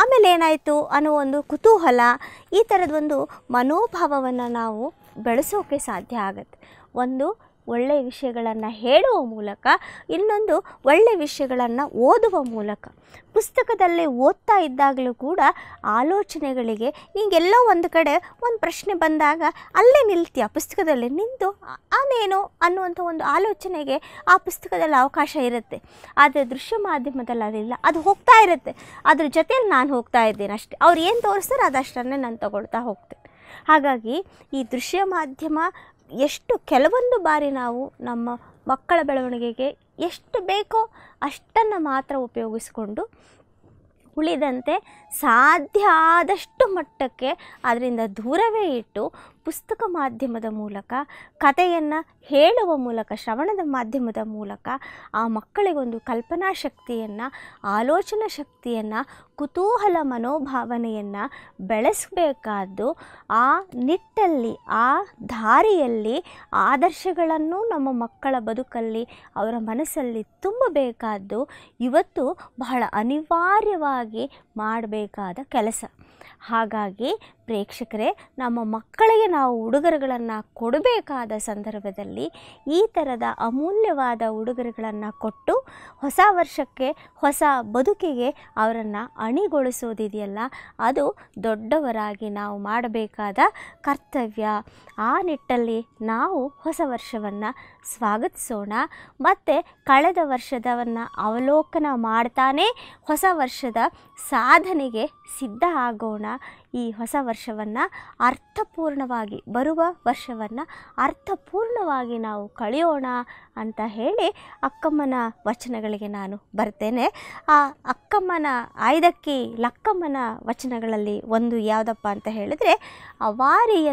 ಆಮೇಲೆ ಏನಾಯಿತು ಅನ್ನೋ ಒಂದು ಕುತೂಹಲ ಈ ಒಂದು ಮನೋಭಾವವನ್ನು ನಾವು ಬೆಳೆಸೋಕೆ ಸಾಧ್ಯ ಆಗುತ್ತೆ ಒಂದು ಒಳ್ಳೆಯ ವಿಷಯಗಳನ್ನು ಹೇಳುವ ಮೂಲಕ ಇನ್ನೊಂದು ಒಳ್ಳೆಯ ವಿಷಯಗಳನ್ನು ಓದುವ ಮೂಲಕ ಪುಸ್ತಕದಲ್ಲಿ ಓದ್ತಾ ಇದ್ದಾಗಲೂ ಕೂಡ ಆಲೋಚನೆಗಳಿಗೆ ಹೀಗೆಲ್ಲೋ ಒಂದು ಕಡೆ ಒಂದು ಪ್ರಶ್ನೆ ಬಂದಾಗ ಅಲ್ಲೇ ನಿಲ್ತೀಯ ಪುಸ್ತಕದಲ್ಲಿ ನಿಂತು ಅನೇನು ಅನ್ನುವಂಥ ಒಂದು ಆಲೋಚನೆಗೆ ಆ ಪುಸ್ತಕದಲ್ಲಿ ಅವಕಾಶ ಇರುತ್ತೆ ಆದರೆ ದೃಶ್ಯ ಮಾಧ್ಯಮದಲ್ಲಿ ಅದಿಲ್ಲ ಅದು ಹೋಗ್ತಾ ಇರುತ್ತೆ ಅದ್ರ ಜೊತೆಯಲ್ಲಿ ನಾನು ಹೋಗ್ತಾ ಇದ್ದೇನೆ ಅಷ್ಟೇ ಅವ್ರು ಏನು ತೋರಿಸ್ತಾರೆ ಅದಷ್ಟನ್ನೇ ನಾನು ತಗೊಳ್ತಾ ಹೋಗ್ತೇನೆ ಹಾಗಾಗಿ ಈ ದೃಶ್ಯ ಮಾಧ್ಯಮ ಎಷ್ಟು ಕೆಲವೊಂದು ಬಾರಿ ನಾವು ನಮ್ಮ ಮಕ್ಕಳ ಬೆಳವಣಿಗೆಗೆ ಎಷ್ಟು ಬೇಕೋ ಅಷ್ಟನ್ನು ಮಾತ್ರ ಉಪಯೋಗಿಸಿಕೊಂಡು ಉಳಿದಂತೆ ಸಾಧ್ಯ ಆದಷ್ಟು ಮಟ್ಟಕ್ಕೆ ಅದರಿಂದ ದೂರವೇ ಇಟ್ಟು ಪುಸ್ತಕ ಮಾಧ್ಯಮದ ಮೂಲಕ ಕಥೆಯನ್ನು ಹೇಳುವ ಮೂಲಕ ಶ್ರವಣದ ಮಾಧ್ಯಮದ ಮೂಲಕ ಆ ಮಕ್ಕಳಿಗೊಂದು ಕಲ್ಪನಾ ಶಕ್ತಿಯನ್ನು ಆಲೋಚನಾ ಶಕ್ತಿಯನ್ನು ಕುತೂಹಲ ಮನೋಭಾವನೆಯನ್ನು ಬೆಳೆಸಬೇಕಾದ್ದು ಆ ನಿಟ್ಟಲ್ಲಿ ಆ ದಾರಿಯಲ್ಲಿ ಆದರ್ಶಗಳನ್ನು ನಮ್ಮ ಮಕ್ಕಳ ಬದುಕಲ್ಲಿ ಅವರ ಮನಸ್ಸಲ್ಲಿ ತುಂಬಬೇಕಾದ್ದು ಇವತ್ತು ಬಹಳ ಅನಿವಾರ್ಯವಾಗಿ ಮಾಡಬೇಕು ಮಾಡಬೇಕಾದ ಕೆಲಸ ಹಾಗಾಗಿ ಪ್ರೇಕ್ಷಕರೇ ನಮ್ಮ ಮಕ್ಕಳಿಗೆ ನಾವು ಉಡುಗೊರೆಗಳನ್ನು ಕೊಡಬೇಕಾದ ಸಂದರ್ಭದಲ್ಲಿ ಈ ಥರದ ಅಮೂಲ್ಯವಾದ ಉಡುಗೊರೆಗಳನ್ನು ಕೊಟ್ಟು ಹೊಸ ವರ್ಷಕ್ಕೆ ಹೊಸ ಬದುಕಿಗೆ ಅವರನ್ನು ಅಣಿಗೊಳಿಸೋದಿದೆಯಲ್ಲ ಅದು ದೊಡ್ಡವರಾಗಿ ನಾವು ಮಾಡಬೇಕಾದ ಕರ್ತವ್ಯ ಆ ನಿಟ್ಟಲ್ಲಿ ನಾವು ಹೊಸ ವರ್ಷವನ್ನು ಸ್ವಾಗತಿಸೋಣ ಮತ್ತು ಕಳೆದ ವರ್ಷದವನ್ನು ಅವಲೋಕನ ಮಾಡ್ತಾನೇ ಹೊಸ ವರ್ಷದ ಸಾಧನೆಗೆ ಸಿದ್ಧ ಆಗೋಣ ಈ ಹೊಸ ವರ್ಷವನ್ನು ಅರ್ಥಪೂರ್ಣವಾಗಿ ಬರುವ ವರ್ಷವನ್ನು ಅರ್ಥಪೂರ್ಣವಾಗಿ ನಾವು ಕಳೆಯೋಣ ಅಂತ ಹೇಳಿ ಅಕ್ಕಮ್ಮನ ವಚನಗಳಿಗೆ ನಾನು ಬರ್ತೇನೆ ಆ ಅಕ್ಕಮ್ಮನ ಆಯ್ದಕ್ಕಿ ಲಕ್ಕಮ್ಮನ ವಚನಗಳಲ್ಲಿ ಒಂದು ಯಾವುದಪ್ಪ ಅಂತ ಹೇಳಿದರೆ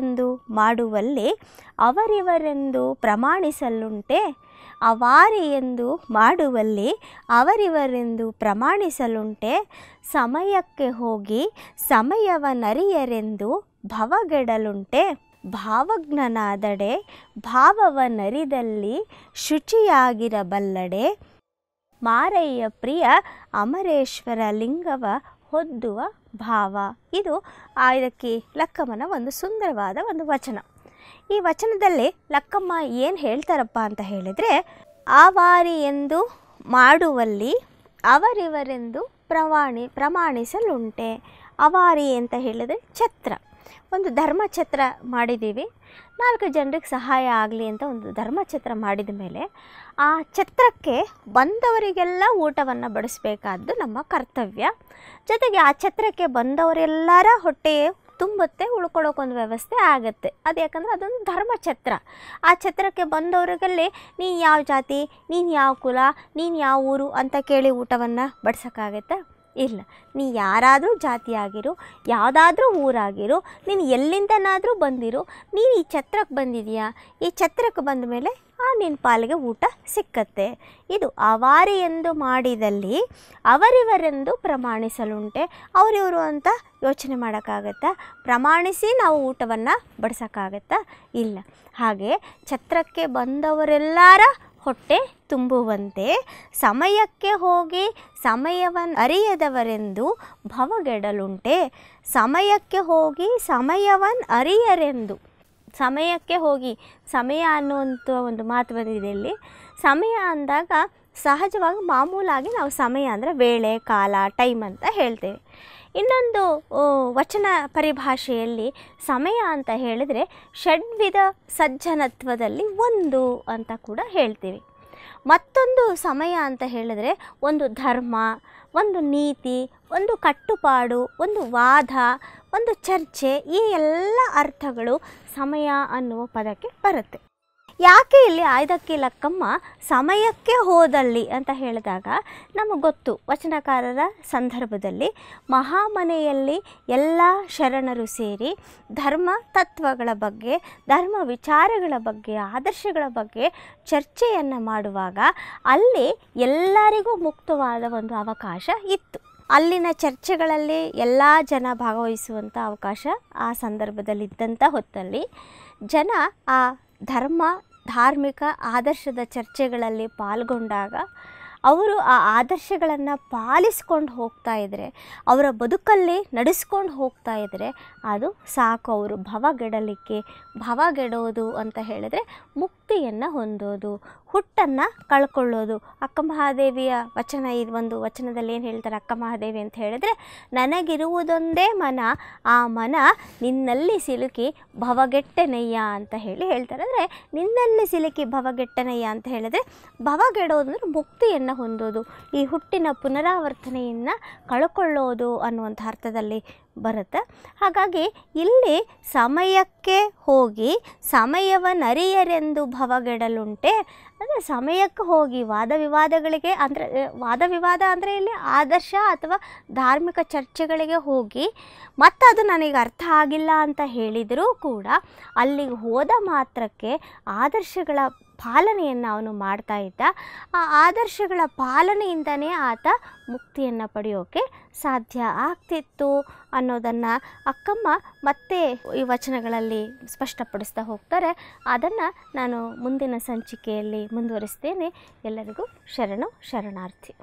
ಎಂದು ಮಾಡುವಲ್ಲಿ ಅವರಿವರೆಂದು ಪ್ರಮಾಣಿಸಲುಂಟೆ ಎಂದು ಮಾಡುವಲ್ಲಿ ಅವರಿವರೆಂದು ಪ್ರಮಾಣಿಸಲುಂಟೆ ಸಮಯಕ್ಕೆ ಹೋಗಿ ಸಮಯವ ನರಿಯರೆಂದು ಭವಗೆಡಲುಂಟೆ ಭಾವಜ್ಞನಾದಡೆ ನರಿದಲ್ಲಿ ಶುಚಿಯಾಗಿರಬಲ್ಲಡೆ ಮಾರಯ್ಯ ಪ್ರಿಯ ಅಮರೇಶ್ವರ ಲಿಂಗವ ಹೊದ್ದುವ ಭಾವ ಇದು ಇದಕ್ಕೆ ಲಕ್ಕಮನ ಒಂದು ಸುಂದರವಾದ ಒಂದು ವಚನ ಈ ವಚನದಲ್ಲಿ ಲಕ್ಕಮ್ಮ ಏನು ಹೇಳ್ತಾರಪ್ಪ ಅಂತ ಹೇಳಿದರೆ ಎಂದು ಮಾಡುವಲ್ಲಿ ಅವರಿವರೆಂದು ಪ್ರವಾಣಿ ಪ್ರಮಾಣಿಸಲುಂಟೆ ಅವಾರಿ ಅಂತ ಹೇಳಿದರೆ ಛತ್ರ ಒಂದು ಧರ್ಮ ಛತ್ರ ಮಾಡಿದ್ದೀವಿ ನಾಲ್ಕು ಜನರಿಗೆ ಸಹಾಯ ಆಗಲಿ ಅಂತ ಒಂದು ಧರ್ಮಛತ್ರ ಮಾಡಿದ ಮೇಲೆ ಆ ಛತ್ರಕ್ಕೆ ಬಂದವರಿಗೆಲ್ಲ ಊಟವನ್ನು ಬಡಿಸಬೇಕಾದ್ದು ನಮ್ಮ ಕರ್ತವ್ಯ ಜೊತೆಗೆ ಆ ಛತ್ರಕ್ಕೆ ಬಂದವರೆಲ್ಲರ ಹೊಟ್ಟೆ ತುಂಬುತ್ತೆ ಉಳ್ಕೊಳ್ಳೋಕೊಂದು ವ್ಯವಸ್ಥೆ ಆಗುತ್ತೆ ಅದು ಯಾಕಂದರೆ ಅದೊಂದು ಧರ್ಮ ಛತ್ರ ಆ ಛತ್ರಕ್ಕೆ ಬಂದವರಿಗಲ್ಲಿ ನೀನು ಯಾವ ಜಾತಿ ನೀನು ಯಾವ ಕುಲ ನೀನು ಯಾವ ಊರು ಅಂತ ಕೇಳಿ ಊಟವನ್ನು ಬಡ್ಸೋಕ್ಕಾಗತ್ತೆ ಇಲ್ಲ ನೀ ಯಾರಾದರೂ ಜಾತಿಯಾಗಿರು ಯಾವುದಾದ್ರೂ ಊರಾಗಿರು ನೀನು ಎಲ್ಲಿಂದನಾದರೂ ಬಂದಿರು ನೀನು ಈ ಛತ್ರಕ್ಕೆ ಬಂದಿದೆಯಾ ಈ ಛತ್ರಕ್ಕೆ ಬಂದ ಮೇಲೆ ಆ ನಿನ್ನ ಪಾಲಿಗೆ ಊಟ ಸಿಕ್ಕತ್ತೆ ಇದು ಅವಾರಿ ಎಂದು ಮಾಡಿದಲ್ಲಿ ಅವರಿವರೆಂದು ಪ್ರಮಾಣಿಸಲುಂಟೆ ಅವರಿವರು ಅಂತ ಯೋಚನೆ ಮಾಡೋಕ್ಕಾಗತ್ತಾ ಪ್ರಮಾಣಿಸಿ ನಾವು ಊಟವನ್ನು ಬಡಿಸೋಕ್ಕಾಗತ್ತಾ ಇಲ್ಲ ಹಾಗೆ ಛತ್ರಕ್ಕೆ ಬಂದವರೆಲ್ಲರ ಹೊಟ್ಟೆ ತುಂಬುವಂತೆ ಸಮಯಕ್ಕೆ ಹೋಗಿ ಸಮಯವನ್ನು ಅರಿಯದವರೆಂದು ಭವಗೆಡಲುಂಟೆ ಸಮಯಕ್ಕೆ ಹೋಗಿ ಸಮಯವನ್ನು ಅರಿಯರೆಂದು ಸಮಯಕ್ಕೆ ಹೋಗಿ ಸಮಯ ಅನ್ನುವಂಥ ಒಂದು ಮಾತು ಬಂದಿದೆ ಇಲ್ಲಿ ಸಮಯ ಅಂದಾಗ ಸಹಜವಾಗಿ ಮಾಮೂಲಾಗಿ ನಾವು ಸಮಯ ಅಂದರೆ ವೇಳೆ ಕಾಲ ಟೈಮ್ ಅಂತ ಹೇಳ್ತೇವೆ ಇನ್ನೊಂದು ವಚನ ಪರಿಭಾಷೆಯಲ್ಲಿ ಸಮಯ ಅಂತ ಹೇಳಿದರೆ ಷಡ್ವಿಧ ಸಜ್ಜನತ್ವದಲ್ಲಿ ಒಂದು ಅಂತ ಕೂಡ ಹೇಳ್ತೀವಿ ಮತ್ತೊಂದು ಸಮಯ ಅಂತ ಹೇಳಿದರೆ ಒಂದು ಧರ್ಮ ಒಂದು ನೀತಿ ಒಂದು ಕಟ್ಟುಪಾಡು ಒಂದು ವಾದ ಒಂದು ಚರ್ಚೆ ಈ ಎಲ್ಲ ಅರ್ಥಗಳು ಸಮಯ ಅನ್ನುವ ಪದಕ್ಕೆ ಬರುತ್ತೆ ಯಾಕೆ ಇಲ್ಲಿ ಆಯ್ದಕ್ಕೆ ಲಕ್ಕಮ್ಮ ಸಮಯಕ್ಕೆ ಹೋದಲ್ಲಿ ಅಂತ ಹೇಳಿದಾಗ ನಮಗೆ ಗೊತ್ತು ವಚನಕಾರರ ಸಂದರ್ಭದಲ್ಲಿ ಮಹಾಮನೆಯಲ್ಲಿ ಎಲ್ಲ ಶರಣರು ಸೇರಿ ಧರ್ಮ ತತ್ವಗಳ ಬಗ್ಗೆ ಧರ್ಮ ವಿಚಾರಗಳ ಬಗ್ಗೆ ಆದರ್ಶಗಳ ಬಗ್ಗೆ ಚರ್ಚೆಯನ್ನು ಮಾಡುವಾಗ ಅಲ್ಲಿ ಎಲ್ಲರಿಗೂ ಮುಕ್ತವಾದ ಒಂದು ಅವಕಾಶ ಇತ್ತು ಅಲ್ಲಿನ ಚರ್ಚೆಗಳಲ್ಲಿ ಎಲ್ಲ ಜನ ಭಾಗವಹಿಸುವಂಥ ಅವಕಾಶ ಆ ಸಂದರ್ಭದಲ್ಲಿದ್ದಂಥ ಹೊತ್ತಲ್ಲಿ ಜನ ಆ ಧರ್ಮ ಧಾರ್ಮಿಕ ಆದರ್ಶದ ಚರ್ಚೆಗಳಲ್ಲಿ ಪಾಲ್ಗೊಂಡಾಗ ಅವರು ಆ ಆದರ್ಶಗಳನ್ನು ಪಾಲಿಸ್ಕೊಂಡು ಹೋಗ್ತಾ ಇದ್ದರೆ ಅವರ ಬದುಕಲ್ಲಿ ನಡೆಸ್ಕೊಂಡು ಹೋಗ್ತಾ ಇದ್ದರೆ ಅದು ಸಾಕು ಅವರು ಭವಗೆಡಲಿಕ್ಕೆ ಭವಗೆಡೋದು ಅಂತ ಹೇಳಿದರೆ ಮುಕ್ತಿಯನ್ನು ಹೊಂದೋದು ಹುಟ್ಟನ್ನು ಕಳ್ಕೊಳ್ಳೋದು ಅಕ್ಕ ಮಹಾದೇವಿಯ ವಚನ ಇದು ಒಂದು ವಚನದಲ್ಲಿ ಏನು ಹೇಳ್ತಾರೆ ಅಕ್ಕ ಮಹಾದೇವಿ ಅಂತ ಹೇಳಿದರೆ ನನಗಿರುವುದೊಂದೇ ಮನ ಆ ಮನ ನಿನ್ನಲ್ಲಿ ಸಿಲುಕಿ ಭವಗೆಟ್ಟನಯ್ಯ ಅಂತ ಹೇಳಿ ಹೇಳ್ತಾರೆ ಅಂದರೆ ನಿನ್ನಲ್ಲಿ ಸಿಲುಕಿ ಭವಗೆಟ್ಟನಯ್ಯ ಅಂತ ಹೇಳಿದ್ರೆ ಭವಗೆಡೋದಂದ್ರೆ ಮುಕ್ತಿಯನ್ನು ಹುಟ್ಟನ್ನು ಹೊಂದೋದು ಈ ಹುಟ್ಟಿನ ಪುನರಾವರ್ತನೆಯನ್ನು ಕಳ್ಕೊಳ್ಳೋದು ಅನ್ನುವಂಥ ಅರ್ಥದಲ್ಲಿ ಬರುತ್ತೆ ಹಾಗಾಗಿ ಇಲ್ಲಿ ಸಮಯಕ್ಕೆ ಹೋಗಿ ಸಮಯವ ನರಿಯರೆಂದು ಭವಗೆಡಲುಂಟೆ ಅಂದರೆ ಸಮಯಕ್ಕೆ ಹೋಗಿ ವಾದ ವಿವಾದಗಳಿಗೆ ಅಂದರೆ ವಾದ ವಿವಾದ ಅಂದರೆ ಇಲ್ಲಿ ಆದರ್ಶ ಅಥವಾ ಧಾರ್ಮಿಕ ಚರ್ಚೆಗಳಿಗೆ ಹೋಗಿ ಮತ್ತದು ನನಗೆ ಅರ್ಥ ಆಗಿಲ್ಲ ಅಂತ ಹೇಳಿದರೂ ಕೂಡ ಅಲ್ಲಿಗೆ ಹೋದ ಮಾತ್ರಕ್ಕೆ ಆದರ್ಶಗಳ ಪಾಲನೆಯನ್ನು ಅವನು ಮಾಡ್ತಾ ಇದ್ದ ಆ ಆದರ್ಶಗಳ ಪಾಲನೆಯಿಂದನೇ ಆತ ಮುಕ್ತಿಯನ್ನು ಪಡೆಯೋಕೆ ಸಾಧ್ಯ ಆಗ್ತಿತ್ತು ಅನ್ನೋದನ್ನು ಅಕ್ಕಮ್ಮ ಮತ್ತೆ ಈ ವಚನಗಳಲ್ಲಿ ಸ್ಪಷ್ಟಪಡಿಸ್ತಾ ಹೋಗ್ತಾರೆ ಅದನ್ನು ನಾನು ಮುಂದಿನ ಸಂಚಿಕೆಯಲ್ಲಿ ಮುಂದುವರಿಸ್ತೇನೆ ಎಲ್ಲರಿಗೂ ಶರಣು ಶರಣಾರ್ಥಿ